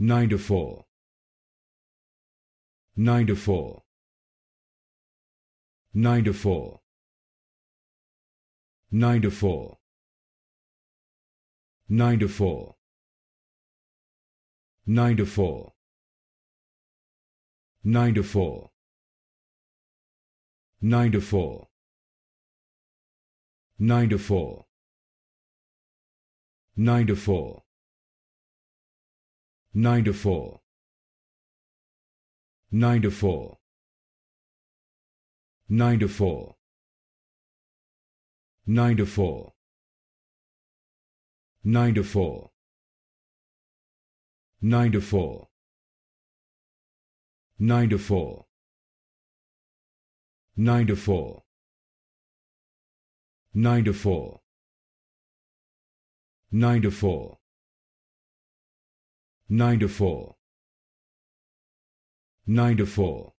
9 to 4 9 to 4 9 to 4 9 to 4 9 to 4 9 to 4 9 to 4 9 to 4 9 to 4 9 to 4 9 to 4 9 to 4 9 to 4 9 to 4 9 to 4 9 to 4 9 to 4 9 to 4 9 to 4 9 to 4 nine to four nine to four